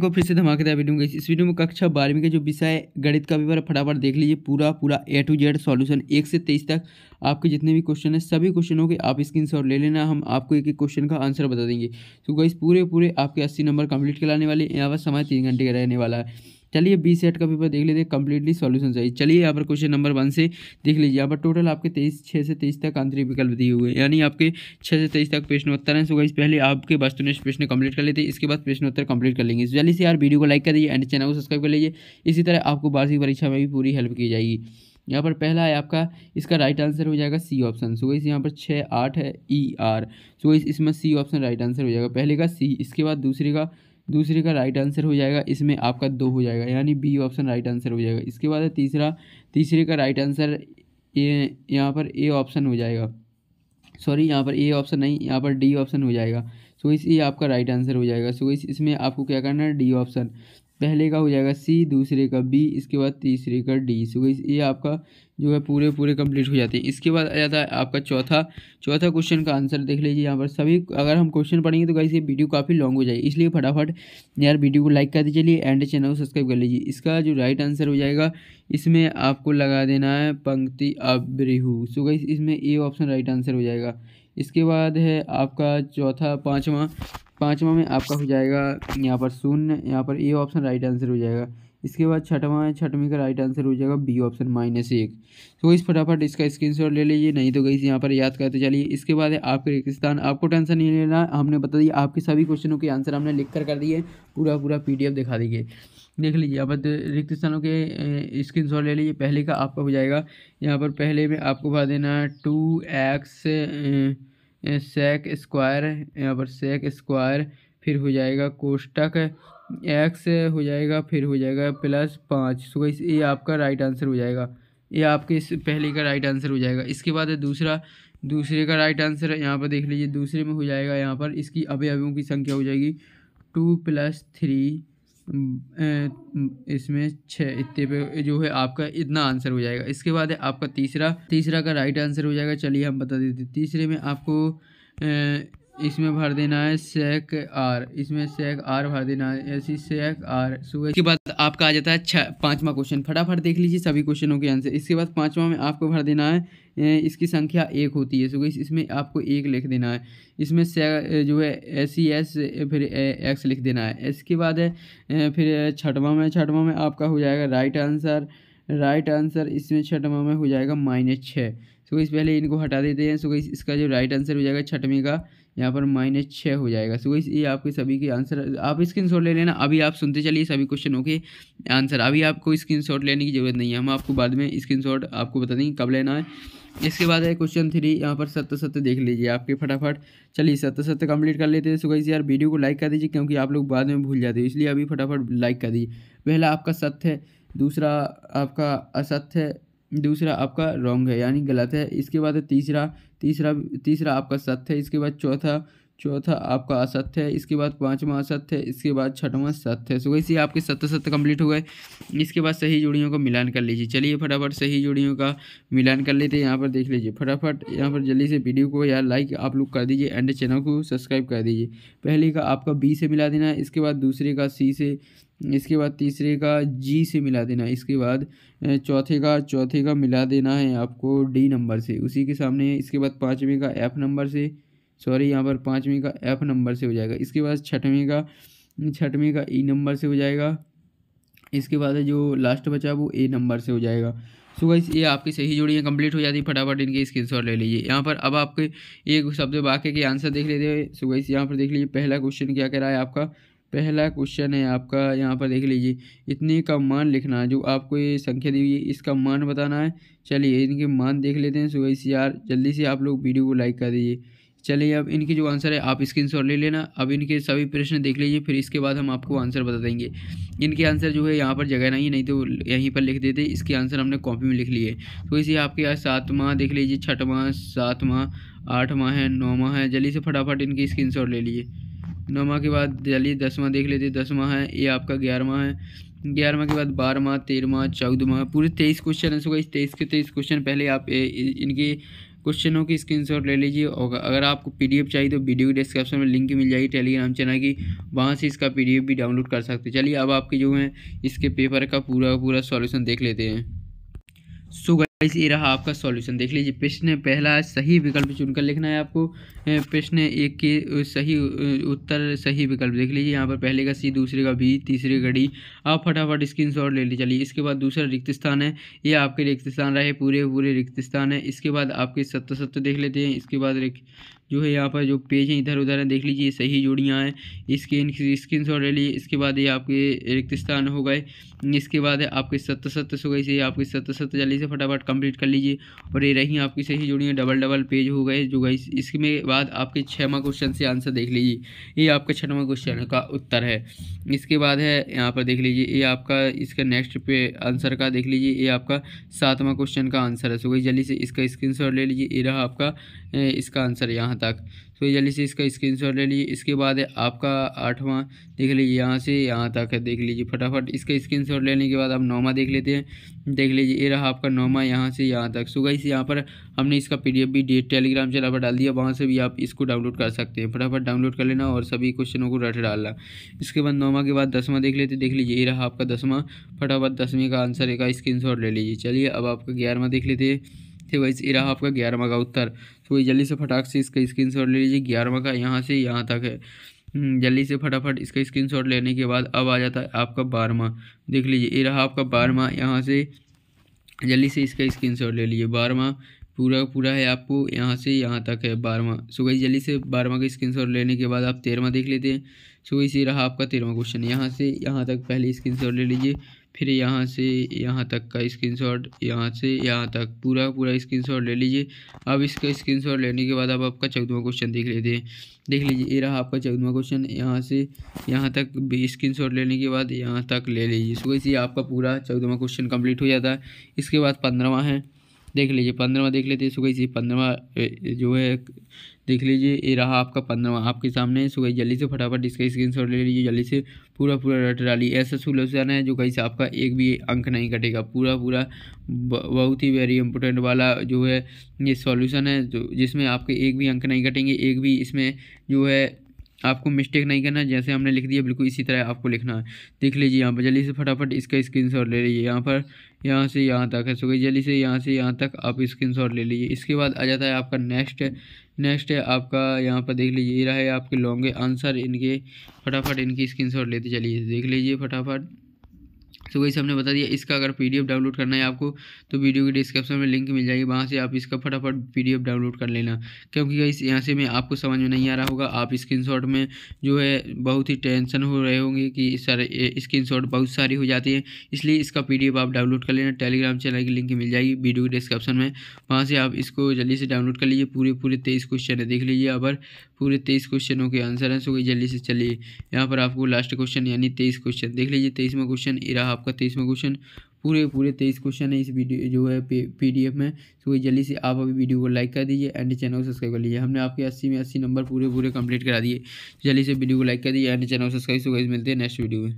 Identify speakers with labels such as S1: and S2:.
S1: को फिर से धमाकेदार वीडियो में इस वीडियो में कक्षा बारहवीं का जो विषय गणित का पेपर फटाफट देख लीजिए पूरा पूरा ए टू जेड सॉल्यूशन एक से तेईस तक आपके जितने भी क्वेश्चन है सभी क्वेश्चनों के आप स्क्रीन शॉट ले लेना हम आपको एक एक क्वेश्चन का आंसर बता देंगे तो गाइस पूरे पूरे आपके अस्सी नंबर कंप्लीट कराने वाले यहाँ पर समय तीन घंटे का रहने वाला है चलिए बी सेट का पेपर देख लेते हैं कंप्लीटली सॉल्यूशन चाहिए चलिए यहाँ पर क्वेश्चन नंबर वन से देख लीजिए यहाँ पर टोटल आपके तेईस छः से तेईस तक आंतरिक विकल्प दिए हुए यानी आपके छः से तेईस तक प्रश्नोत्तर हैं सो गाइस पहले आपके वस्तुनिष्ठ प्रश्न कंप्लीट कर लेते हैं इसके बाद प्रश्नोत्तर कंप्लीट कर लेंगे जल्दी से यार वीडियो को लाइक कर दीजिए एंड चैनल को सब्सक्राइब कर लीजिए इसी तरह आपको वार्षिक परीक्षा में भी पूरी हेल्प की जाएगी यहाँ पर पहला है आपका इसका राइट आंसर हो जाएगा सी ऑप्शन सो गई यहाँ पर छः आठ है ई आर सो गई इसमें सी ऑप्शन राइट आंसर हो जाएगा पहले का सी इसके बाद दूसरे का दूसरे का राइट आंसर हो जाएगा इसमें आपका दो हो जाएगा यानी बी ऑप्शन राइट आंसर हो जाएगा इसके बाद तीसरा तीसरे का राइट आंसर ए यहाँ पर ए ऑप्शन हो जाएगा सॉरी यहाँ पर ए ऑप्शन नहीं यहाँ पर डी ऑप्शन हो जाएगा सो इस ये आपका राइट आंसर हो जाएगा सो इस इसमें आपको क्या करना है डी ऑप्शन पहले का हो जाएगा सी दूसरे का बी इसके बाद तीसरे का डी सो ये आपका जो है पूरे पूरे कंप्लीट हो जाते हैं इसके बाद आ जाता है आपका चौथा चौथा क्वेश्चन का आंसर देख लीजिए यहाँ पर सभी अगर हम क्वेश्चन पढ़ेंगे तो कहीं ये वीडियो काफ़ी लॉन्ग हो जाएगी इसलिए फटाफट यार वीडियो को लाइक कर दीजिए एंड चैनल को सब्सक्राइब कर लीजिए इसका जो राइट आंसर हो जाएगा इसमें आपको लगा देना है पंक्ति अब्रिहू सो गई इसमें ए ऑप्शन राइट आंसर हो जाएगा इसके बाद है आपका चौथा पाँचवा पाँचवा में आपका हो जाएगा यहाँ पर शून्य यहाँ पर ए ऑप्शन राइट आंसर हो जाएगा इसके बाद छठवा है छठवीं का राइट आंसर हो जाएगा बी ऑप्शन माइनस एक तो इस फटाफट इसका स्क्रीन शॉट ले लीजिए नहीं तो गई यहाँ पर याद करते चलिए इसके बाद है आपके रेगिस्तान आपको टेंशन नहीं लेना हमने बता दिया आपके सभी क्वेश्चनों के आंसर हमने लिख कर कर दिए पूरा पूरा पी दिखा दीजिए देख लीजिए यहाँ रिक्त स्थानों के स्क्रीन शॉट ले लीजिए पहले का आपका हो जाएगा यहाँ पर पहले में आपको बता देना टू एक्स सेक स्क्वायर यहाँ पर सेक स्क्वायर फिर हो जाएगा कोष्टक एक्स हो जाएगा फिर हो जाएगा प्लस पाँच सो ये आपका राइट आंसर हो जाएगा ये आपके इस पहले का राइट आंसर हो जाएगा इसके बाद दूसरा दूसरे का राइट आंसर यहाँ पर देख लीजिए दूसरे में हो जाएगा यहाँ पर इसकी अवयवों की संख्या हो जाएगी टू प्लस थ्री इसमें छः इतने पे जो है आपका इतना आंसर हो जाएगा इसके बाद है आपका तीसरा तीसरा का राइट आंसर हो जाएगा चलिए हम बता देते तीसरे में आपको इसमें भर देना है सेक आर इसमें सेक आर भर देना है ऐसी सेक आर सुबह इसके बाद आपका आ जाता है छ पाँचवा क्वेश्चन फटाफट देख लीजिए सभी क्वेश्चनों के आंसर इसके बाद पाँचवा में आपको भर देना है इसकी संख्या एक होती है सुबह इसमें आपको एक लिख देना है इसमें से जो है e, ए सी एस फिर एक्स लिख देना है इसके बाद है फिर छठवा में छठवा में आपका हो जाएगा राइट आंसर राइट आंसर इसमें छठवा में हो जाएगा माइनस छः सो इस पहले इनको हटा देते हैं सो इसका जो राइट आंसर हो जाएगा छठवीं का यहाँ पर माइनस छः हो जाएगा सो ये आपके सभी के आंसर आप स्क्रीन शॉट ले लेना अभी आप सुनते चलिए सभी क्वेश्चनों के आंसर अभी आपको स्क्रीन शॉट लेने की जरूरत नहीं है हम आपको बाद में स्क्रीन शॉट आपको बता देंगे कब लेना है इसके बाद है क्वेश्चन थ्री यहाँ पर सत्य सत्य देख लीजिए आपके फटाफट चलिए सत्य सत्य कंप्लीट कर लेते हैं सो गाइस यार वीडियो को लाइक कर दीजिए क्योंकि आप लोग बाद में भूल जाते हो इसलिए अभी फटाफट लाइक कर दीजिए पहला आपका सत्य है दूसरा आपका असत्य है दूसरा आपका रॉन्ग है यानी गलत है इसके बाद तीसरा तीसरा तीसरा आपका सत्य है इसके बाद चौथा चौथा आपका असत्य है इसके बाद पाँचवा असत्य है इसके बाद छठवां सत्य है सो वैसे ही आपके सत्य सत्य कंप्लीट हो गए इसके बाद सही जोड़ियों का मिलान कर लीजिए चलिए फटाफट सही जोड़ियों का मिलान कर लेते हैं यहाँ पर देख लीजिए फटाफट यहाँ पर जल्दी से वीडियो को या लाइक आप लोग कर दीजिए एंड चैनल को सब्सक्राइब कर दीजिए पहले का आपका बी से मिला देना है इसके बाद दूसरे का सी से इसके बाद तीसरे का जी से मिला देना है इसके बाद चौथे का चौथे का मिला देना है आपको डी नंबर से उसी के सामने इसके बाद पाँचवें का एफ नंबर से सॉरी यहाँ पर पाँचवीं का एफ नंबर से हो जाएगा इसके बाद छठवीं का छठवीं का ई e नंबर से हो जाएगा इसके बाद जो लास्ट बचा वो ए नंबर से हो जाएगा सो गाइस ये आपकी सही जोड़ियाँ कंप्लीट हो जाती है फटाफट इनके शॉट ले लीजिए यहाँ पर अब आपके एक शब्द वाक्य के आंसर देख लेते हैं सो गाइस यहाँ पर देख लीजिए पहला क्वेश्चन क्या कह रहा है आपका पहला क्वेश्चन है आपका यहाँ पर देख लीजिए इतने का मान लिखना है जो आपको ये संख्या दी हुई है इसका मान बताना है चलिए इनके मान देख लेते हैं सो गाइस यार जल्दी से आप लोग वीडियो को लाइक कर दीजिए चलिए अब इनकी जो आंसर है आप स्क्रीन शॉट ले लेना अब इनके सभी प्रश्न देख लीजिए फिर इसके बाद हम आपको आंसर बता देंगे इनके आंसर जो है यहाँ पर जगह नहीं नहीं तो यहीं पर लिख देते इसके आंसर हमने कॉपी में लिख लिए तो इसी आपके यहाँ सातवां देख लीजिए छठवां सातवा आठवां है नौवा है जल्दी से फटाफट इनकी स्क्रीन शॉट ले लीजिए नौवा के बाद चलिए दसवा देख लेते दसवा है ये आपका ग्यारहवा है ग्यारहवा के बाद बारहवा तेरहवा चौदहवा पूरे तेईस क्वेश्चन है सो इस तेईस के तेईस क्वेश्चन पहले आप इनकी क्वेश्चनों की स्क्रीनशॉट ले लीजिए और अगर आपको पीडीएफ चाहिए तो वीडियो की डिस्क्रिप्शन में लिंक मिल जाएगी टेलीग्राम चैनल की वहाँ से इसका पीडीएफ भी डाउनलोड कर सकते चलिए अब आपके जो है इसके पेपर का पूरा पूरा सॉल्यूशन देख लेते हैं सो गाइस ये रहा आपका सॉल्यूशन देख लीजिए प्रश्न पहला सही विकल्प चुनकर लिखना है आपको प्रश्न एक के सही उत्तर सही विकल्प देख लीजिए यहाँ पर पहले का सी दूसरे का बी तीसरे का डी आप फटाफट स्क्रीन शॉट ले लीजिए चलिए इसके बाद दूसरा रिक्त स्थान है ये आपके रिक्त स्थान रहे पूरे पूरे रिक्त स्थान है इसके बाद आपके सत्य सत्य देख लेते हैं इसके बाद जो है यहाँ पर जो पेज हैं इधर उधर हैं देख लीजिए सही जोड़ियाँ हैं इसके स्क्रीन शॉट ले लीजिए इसके बाद ये आपके रिक्त स्थान हो गए इसके बाद आपके सत्य सत्य हो गए इसे आपके सत्य सत्य जल्दी से फटाफट कंप्लीट कर लीजिए और ये रही आपकी सही जुड़ी डबल डबल पेज हो गए जो गई इसके बाद आपके छवा क्वेश्चन से आंसर देख लीजिए ये आपका छठवा क्वेश्चन का उत्तर है इसके बाद है यहाँ पर देख लीजिए ये आपका इसका नेक्स्ट पे आंसर का देख लीजिए ये आपका सातवां क्वेश्चन का आंसर है सो गई जल्दी से इसका स्क्रीन ले लीजिए ये रहा आपका इसका आंसर यहाँ तक तो जल्दी से इसका शॉट ले लीजिए इसके बाद है आपका आठवां देख लीजिए यहाँ से यहाँ तक है देख लीजिए फटाफट इसका शॉट लेने के बाद आप नौमा देख लेते हैं देख लीजिए ये रहा आपका नौमा यहाँ से यहाँ तक सुबह इस यहाँ पर हमने इसका पी भी टेलीग्राम चैनल पर डाल दिया वहाँ से भी आप इसको डाउनलोड कर सकते हैं फटाफट डाउनलोड कर लेना और सभी क्वेश्चनों को रट डालना इसके बाद नौमा के बाद दसवां देख लेते देख लीजिए ये रहा आपका दसवां फटाफट दसवीं का आंसर एक स्क्रीन स्क्रीन ले लीजिए चलिए अब आपका ग्यारहवा देख लेते हैं थे वैसे ये रहा आपका ग्यारहवा का उत्तर तो वही जल्दी से फटाक से इसका स्क्रीन शॉट ले लीजिए ग्यारहवा का यहाँ से यहाँ तक है हम्म, जल्दी से फटाफट इसका स्क्रीन शॉट लेने के बाद अब आ जाता है आपका बारहवा देख लीजिए ये रहा आपका बारहवा यहाँ से जल्दी से इसका स्क्रीन शॉट ले लीजिए बारहवा पूरा पूरा है आपको यहाँ से यहाँ तक है बारहवा सो गई जल्दी से बारहवा का स्क्रीन शॉट लेने के बाद आप तेरहवा देख लेते हैं सो इसी रहा आपका तेरहवा क्वेश्चन यहाँ से यहाँ तक पहले स्क्रीन शॉट ले लीजिए फिर यहाँ से यहाँ तक का स्क्रीनशॉट यहाँ से यहाँ तक पूरा पूरा स्क्रीनशॉट ले लीजिए अब इसका स्क्रीनशॉट लेने के बाद अब आपका चौदवा क्वेश्चन देख लेते हैं देख लीजिए ये रहा आपका चौदवा क्वेश्चन यहाँ से यहाँ तक भी स्क्रीन लेने के बाद यहाँ तक ले लीजिए सो इसी आपका पूरा चौदहवा क्वेश्चन कम्प्लीट हो जाता है इसके बाद पंद्रहवा है देख लीजिए पंद्रहवा देख लेते हैं सुबह से पंद्रहवा जो है देख लीजिए ये रहा आपका पंद्रवा आपके सामने सो गई जल्दी से फटाफट इसका स्क्रीन शॉट ले लीजिए जल्दी से पूरा पूरा रट डाली ऐसा सोल्यूशन है जो कहीं से आपका एक भी अंक नहीं कटेगा पूरा पूरा बहुत ही वेरी इंपॉर्टेंट वाला जो है ये सॉल्यूशन है जो जिसमें आपके एक भी अंक नहीं कटेंगे एक भी इसमें जो है आपको मिस्टेक नहीं करना जैसे हमने लिख दिया बिल्कुल इसी तरह आपको लिखना है देख लीजिए यहाँ पर जल्दी से फटाफट इसका स्क्रीन शॉट ले लीजिए यहाँ पर यहाँ से यहाँ तक है सो गई जल्दी से यहाँ से यहाँ तक आप स्क्रीन शॉट ले लीजिए इसके बाद आ जाता है आपका नेक्स्ट नेक्स्ट है आपका यहाँ पर देख लीजिए ये रहा है आपके लॉन्गे आंसर इनके फटाफट इनकी स्क्रीन शॉट लेते चलिए देख लीजिए फटाफट तो वही हमने बता दिया इसका अगर पी डाउनलोड करना है आपको तो वीडियो की डिस्क्रिप्शन में लिंक मिल जाएगी वहाँ से आप इसका फटाफट पी डाउनलोड कर लेना क्योंकि इस यहाँ से मैं आपको समझ में नहीं आ रहा होगा आप स्क्रीनशॉट में जो है बहुत ही टेंशन हो रहे होंगे कि सारे शॉट बहुत सारी हो जाती है इसलिए इसका पी आप डाउनलोड कर लेना टेलीग्राम चैनल की लिंक मिल जाएगी वीडियो की डिस्क्रिप्शन में वहाँ से आप इसको जल्दी से डाउनलोड कर लीजिए पूरे पूरे तेईस क्वेश्चन है देख लीजिए अब पूरे तेईस क्वेश्चनों के आंसर हैं सो जल्दी से चलिए यहाँ पर आपको लास्ट क्वेश्चन यानी तेईस क्वेश्चन देख लीजिए तेईसवा क्वेश्चन इरा आपका तेईसवा क्वेश्चन पूरे पूरे तेईस क्वेश्चन है इस वीडियो जो है पीडीएफ में तो जल्दी से आप अभी वीडियो को लाइक कर दीजिए एंड चैनल को सब्सक्राइब कर लीजिए हमने आपके अस्सी में अस्सी नंबर पूरे पूरे कंप्लीट करा दिए जल्दी से वीडियो को लाइक कर दीजिए एंड चैनल को सब्सक्राइब सो मिलते हैं नेक्स्ट वीडियो में